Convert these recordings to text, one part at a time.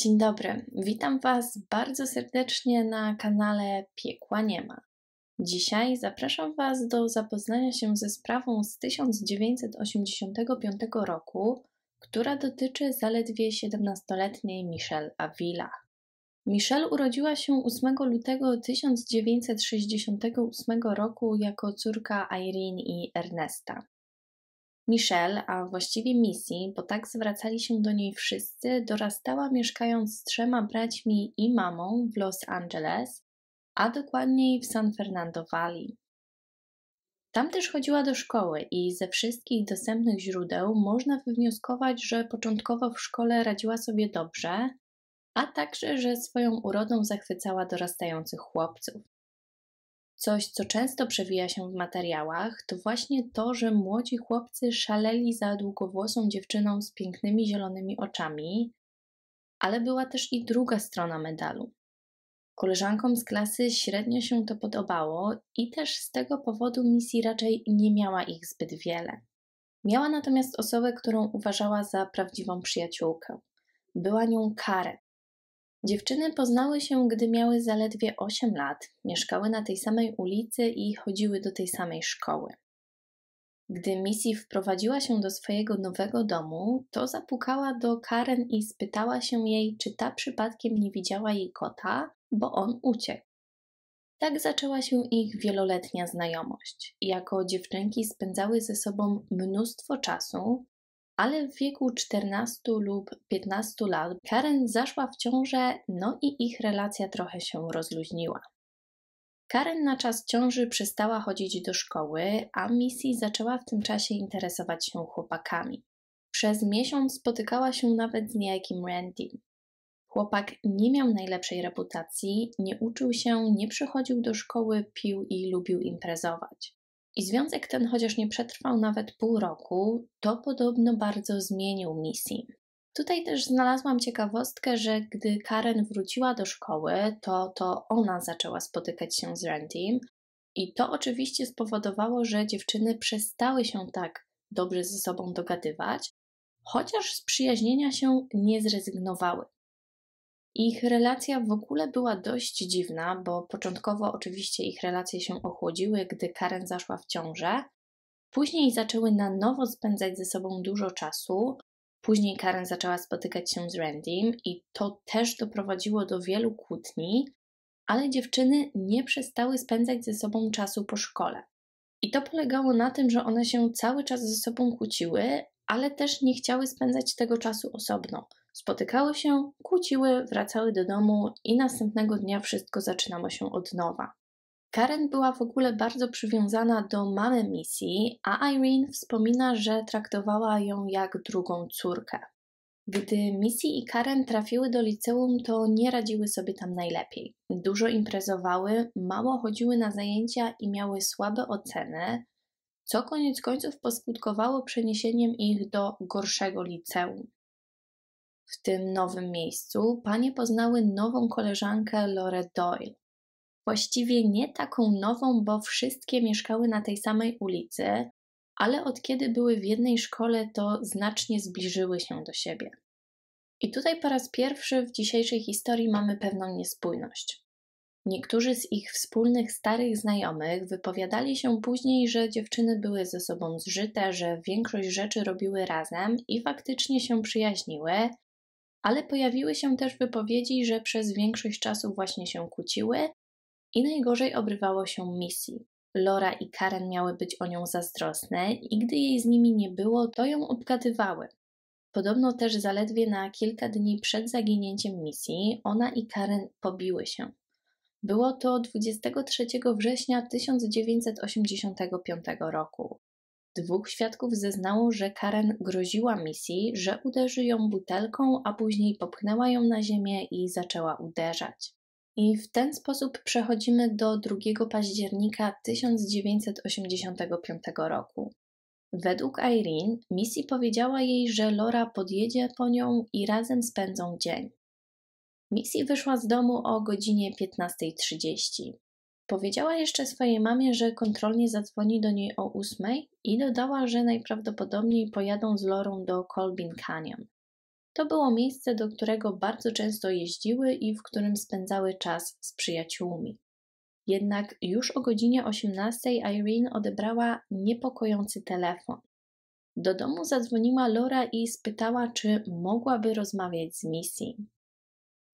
Dzień dobry, witam Was bardzo serdecznie na kanale Piekła Nie Ma. Dzisiaj zapraszam Was do zapoznania się ze sprawą z 1985 roku, która dotyczy zaledwie 17-letniej Michelle Avila. Michelle urodziła się 8 lutego 1968 roku jako córka Irene i Ernesta. Michelle, a właściwie Missy, bo tak zwracali się do niej wszyscy, dorastała mieszkając z trzema braćmi i mamą w Los Angeles, a dokładniej w San Fernando Valley. Tam też chodziła do szkoły i ze wszystkich dostępnych źródeł można wywnioskować, że początkowo w szkole radziła sobie dobrze, a także, że swoją urodą zachwycała dorastających chłopców. Coś, co często przewija się w materiałach, to właśnie to, że młodzi chłopcy szaleli za długowłosą dziewczyną z pięknymi zielonymi oczami, ale była też i druga strona medalu. Koleżankom z klasy średnio się to podobało i też z tego powodu misji raczej nie miała ich zbyt wiele. Miała natomiast osobę, którą uważała za prawdziwą przyjaciółkę. Była nią Karen, Dziewczyny poznały się, gdy miały zaledwie 8 lat, mieszkały na tej samej ulicy i chodziły do tej samej szkoły. Gdy Missy wprowadziła się do swojego nowego domu, to zapukała do Karen i spytała się jej, czy ta przypadkiem nie widziała jej kota, bo on uciekł. Tak zaczęła się ich wieloletnia znajomość. Jako dziewczynki spędzały ze sobą mnóstwo czasu, ale w wieku 14 lub 15 lat Karen zaszła w ciążę, no i ich relacja trochę się rozluźniła. Karen na czas ciąży przestała chodzić do szkoły, a Missy zaczęła w tym czasie interesować się chłopakami. Przez miesiąc spotykała się nawet z niejakim Randy. Chłopak nie miał najlepszej reputacji, nie uczył się, nie przychodził do szkoły, pił i lubił imprezować. I związek ten, chociaż nie przetrwał nawet pół roku, to podobno bardzo zmienił misję. Tutaj też znalazłam ciekawostkę, że gdy Karen wróciła do szkoły, to to ona zaczęła spotykać się z Randym. I to oczywiście spowodowało, że dziewczyny przestały się tak dobrze ze sobą dogadywać, chociaż z przyjaźnienia się nie zrezygnowały. Ich relacja w ogóle była dość dziwna, bo początkowo oczywiście ich relacje się ochłodziły, gdy Karen zaszła w ciążę. Później zaczęły na nowo spędzać ze sobą dużo czasu. Później Karen zaczęła spotykać się z Randym i to też doprowadziło do wielu kłótni, ale dziewczyny nie przestały spędzać ze sobą czasu po szkole. I to polegało na tym, że one się cały czas ze sobą kłóciły, ale też nie chciały spędzać tego czasu osobno. Spotykały się, kłóciły, wracały do domu i następnego dnia wszystko zaczynało się od nowa. Karen była w ogóle bardzo przywiązana do mamy misji, a Irene wspomina, że traktowała ją jak drugą córkę. Gdy Missy i Karen trafiły do liceum, to nie radziły sobie tam najlepiej. Dużo imprezowały, mało chodziły na zajęcia i miały słabe oceny, co koniec końców poskutkowało przeniesieniem ich do gorszego liceum w tym nowym miejscu panie poznały nową koleżankę Lore Doyle. Właściwie nie taką nową, bo wszystkie mieszkały na tej samej ulicy, ale od kiedy były w jednej szkole, to znacznie zbliżyły się do siebie. I tutaj po raz pierwszy w dzisiejszej historii mamy pewną niespójność. Niektórzy z ich wspólnych starych znajomych wypowiadali się później, że dziewczyny były ze sobą zżyte, że większość rzeczy robiły razem i faktycznie się przyjaźniły, ale pojawiły się też wypowiedzi, że przez większość czasu właśnie się kłóciły i najgorzej obrywało się misji. Lora i Karen miały być o nią zazdrosne i gdy jej z nimi nie było, to ją obgadywały. Podobno też zaledwie na kilka dni przed zaginięciem misji ona i Karen pobiły się. Było to 23 września 1985 roku dwóch świadków zeznało, że Karen groziła misji, że uderzy ją butelką, a później popchnęła ją na ziemię i zaczęła uderzać. I w ten sposób przechodzimy do 2 października 1985 roku. Według Irene, Missy powiedziała jej, że Laura podjedzie po nią i razem spędzą dzień. Missy wyszła z domu o godzinie 15.30. Powiedziała jeszcze swojej mamie, że kontrolnie zadzwoni do niej o ósmej i dodała, że najprawdopodobniej pojadą z Lorą do Colbin Canyon. To było miejsce, do którego bardzo często jeździły i w którym spędzały czas z przyjaciółmi. Jednak już o godzinie 18 Irene odebrała niepokojący telefon. Do domu zadzwoniła Laura i spytała, czy mogłaby rozmawiać z Missy.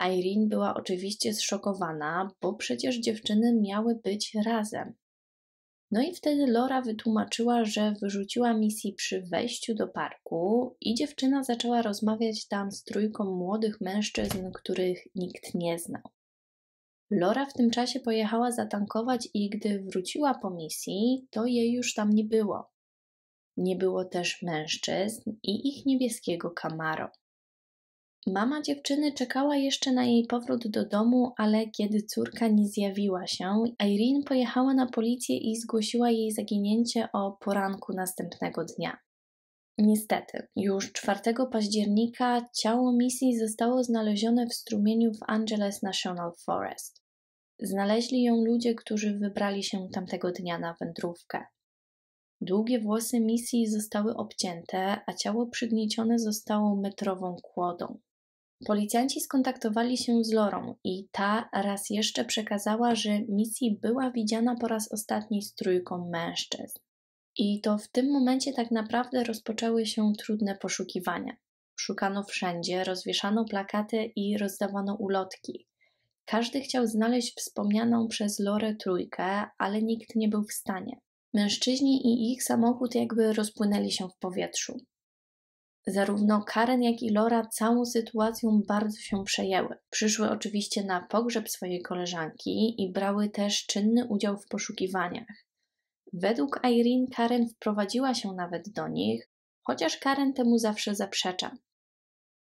Irene była oczywiście zszokowana, bo przecież dziewczyny miały być razem. No i wtedy Lora wytłumaczyła, że wyrzuciła misji przy wejściu do parku i dziewczyna zaczęła rozmawiać tam z trójką młodych mężczyzn, których nikt nie znał. Lora w tym czasie pojechała zatankować i gdy wróciła po misji, to jej już tam nie było. Nie było też mężczyzn i ich niebieskiego Camaro. Mama dziewczyny czekała jeszcze na jej powrót do domu, ale kiedy córka nie zjawiła się, Irene pojechała na policję i zgłosiła jej zaginięcie o poranku następnego dnia. Niestety, już 4 października ciało Missy zostało znalezione w strumieniu w Angeles National Forest. Znaleźli ją ludzie, którzy wybrali się tamtego dnia na wędrówkę. Długie włosy Missy zostały obcięte, a ciało przygniecione zostało metrową kłodą. Policjanci skontaktowali się z Lorą i ta raz jeszcze przekazała, że Missy była widziana po raz ostatni z trójką mężczyzn. I to w tym momencie tak naprawdę rozpoczęły się trudne poszukiwania. Szukano wszędzie, rozwieszano plakaty i rozdawano ulotki. Każdy chciał znaleźć wspomnianą przez Lorę trójkę, ale nikt nie był w stanie. Mężczyźni i ich samochód jakby rozpłynęli się w powietrzu. Zarówno Karen, jak i Lora całą sytuacją bardzo się przejęły. Przyszły oczywiście na pogrzeb swojej koleżanki i brały też czynny udział w poszukiwaniach. Według Irene Karen wprowadziła się nawet do nich, chociaż Karen temu zawsze zaprzecza.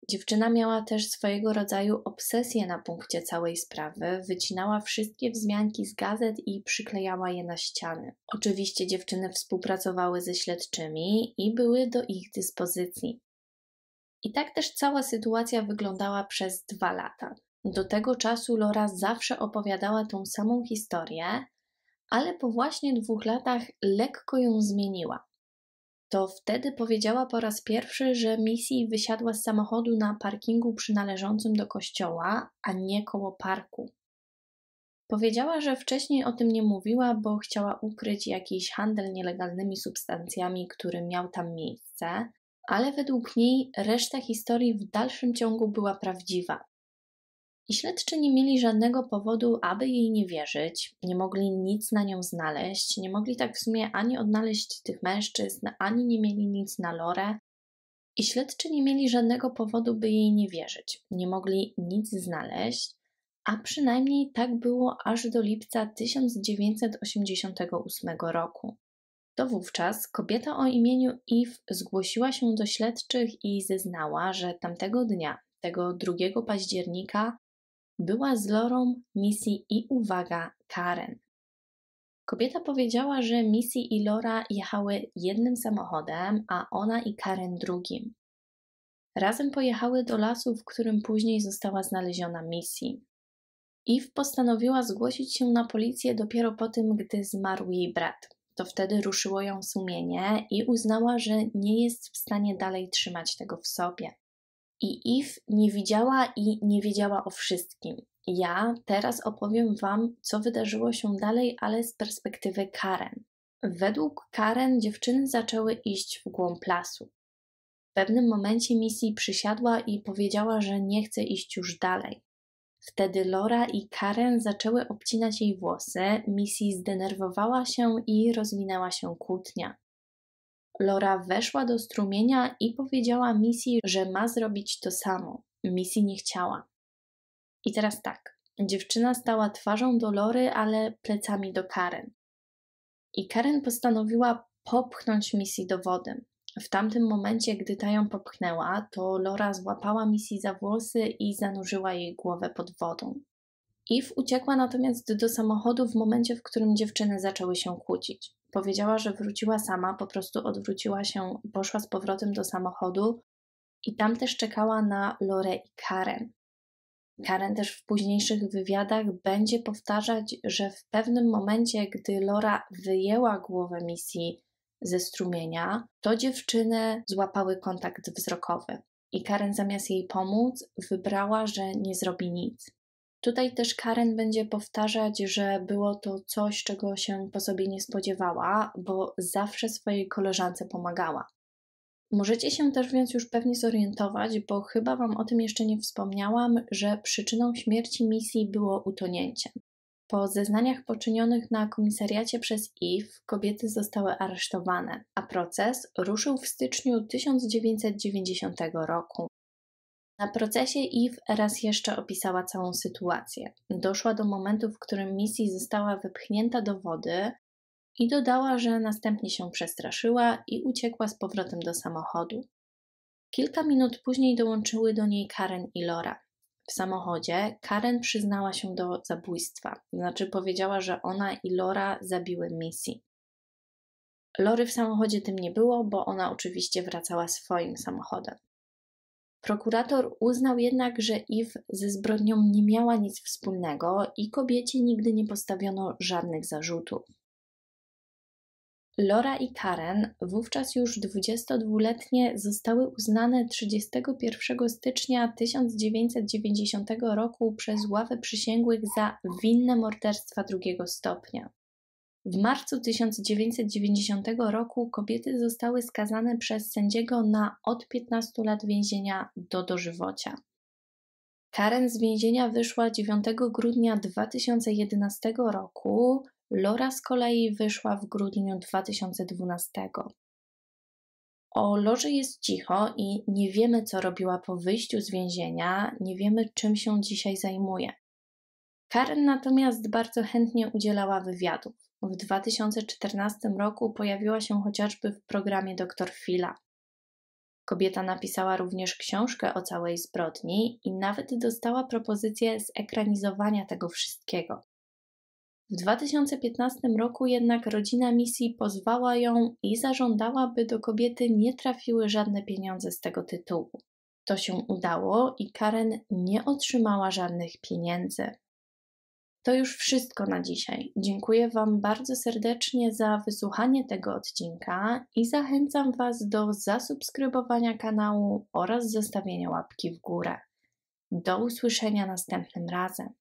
Dziewczyna miała też swojego rodzaju obsesję na punkcie całej sprawy, wycinała wszystkie wzmianki z gazet i przyklejała je na ściany. Oczywiście dziewczyny współpracowały ze śledczymi i były do ich dyspozycji. I tak też cała sytuacja wyglądała przez dwa lata. Do tego czasu Lora zawsze opowiadała tą samą historię, ale po właśnie dwóch latach lekko ją zmieniła. To wtedy powiedziała po raz pierwszy, że Missy wysiadła z samochodu na parkingu przynależącym do kościoła, a nie koło parku. Powiedziała, że wcześniej o tym nie mówiła, bo chciała ukryć jakiś handel nielegalnymi substancjami, który miał tam miejsce, ale według niej reszta historii w dalszym ciągu była prawdziwa. I śledczy nie mieli żadnego powodu, aby jej nie wierzyć, nie mogli nic na nią znaleźć, nie mogli tak w sumie ani odnaleźć tych mężczyzn, ani nie mieli nic na Lore. I śledczy nie mieli żadnego powodu, by jej nie wierzyć, nie mogli nic znaleźć, a przynajmniej tak było aż do lipca 1988 roku. To wówczas kobieta o imieniu Eve zgłosiła się do śledczych i zeznała, że tamtego dnia, tego 2 października, była z Lorą, Missy i uwaga, Karen. Kobieta powiedziała, że Missy i Lora jechały jednym samochodem, a ona i Karen drugim. Razem pojechały do lasu, w którym później została znaleziona Missy. Eve postanowiła zgłosić się na policję dopiero po tym, gdy zmarł jej brat to wtedy ruszyło ją sumienie i uznała, że nie jest w stanie dalej trzymać tego w sobie. I If nie widziała i nie wiedziała o wszystkim. Ja teraz opowiem Wam, co wydarzyło się dalej, ale z perspektywy Karen. Według Karen dziewczyny zaczęły iść w głąb lasu. W pewnym momencie misji przysiadła i powiedziała, że nie chce iść już dalej. Wtedy Laura i Karen zaczęły obcinać jej włosy, Missy zdenerwowała się i rozwinęła się kłótnia. Laura weszła do strumienia i powiedziała Missy, że ma zrobić to samo. Missy nie chciała. I teraz tak. Dziewczyna stała twarzą do Lory, ale plecami do Karen. I Karen postanowiła popchnąć Missy do wody. W tamtym momencie, gdy ta ją popchnęła, to Lora złapała Missy za włosy i zanurzyła jej głowę pod wodą. Eve uciekła natomiast do samochodu w momencie, w którym dziewczyny zaczęły się kłócić. Powiedziała, że wróciła sama, po prostu odwróciła się poszła z powrotem do samochodu i tam też czekała na Lore i Karen. Karen też w późniejszych wywiadach będzie powtarzać, że w pewnym momencie, gdy Lora wyjęła głowę misji ze strumienia, to dziewczyny złapały kontakt wzrokowy i Karen zamiast jej pomóc, wybrała, że nie zrobi nic. Tutaj też Karen będzie powtarzać, że było to coś, czego się po sobie nie spodziewała, bo zawsze swojej koleżance pomagała. Możecie się też więc już pewnie zorientować, bo chyba Wam o tym jeszcze nie wspomniałam, że przyczyną śmierci misji było utonięcie. Po zeznaniach poczynionych na komisariacie przez IW kobiety zostały aresztowane, a proces ruszył w styczniu 1990 roku. Na procesie Eve raz jeszcze opisała całą sytuację. Doszła do momentu, w którym Missy została wypchnięta do wody i dodała, że następnie się przestraszyła i uciekła z powrotem do samochodu. Kilka minut później dołączyły do niej Karen i Laura w samochodzie, Karen przyznała się do zabójstwa. Znaczy powiedziała, że ona i Lora zabiły Missy. Lory w samochodzie tym nie było, bo ona oczywiście wracała swoim samochodem. Prokurator uznał jednak, że Eve ze zbrodnią nie miała nic wspólnego i kobiecie nigdy nie postawiono żadnych zarzutów. Laura i Karen, wówczas już 22-letnie, zostały uznane 31 stycznia 1990 roku przez ławę przysięgłych za winne morderstwa drugiego stopnia. W marcu 1990 roku kobiety zostały skazane przez sędziego na od 15 lat więzienia do dożywocia. Karen z więzienia wyszła 9 grudnia 2011 roku, Lora z kolei wyszła w grudniu 2012. O Loży jest cicho i nie wiemy, co robiła po wyjściu z więzienia, nie wiemy, czym się dzisiaj zajmuje. Karen natomiast bardzo chętnie udzielała wywiadów. W 2014 roku pojawiła się chociażby w programie Dr. Fila. Kobieta napisała również książkę o całej zbrodni i nawet dostała propozycję zekranizowania tego wszystkiego. W 2015 roku jednak rodzina misji pozwała ją i zażądała, by do kobiety nie trafiły żadne pieniądze z tego tytułu. To się udało i Karen nie otrzymała żadnych pieniędzy. To już wszystko na dzisiaj. Dziękuję Wam bardzo serdecznie za wysłuchanie tego odcinka i zachęcam Was do zasubskrybowania kanału oraz zostawienia łapki w górę. Do usłyszenia następnym razem.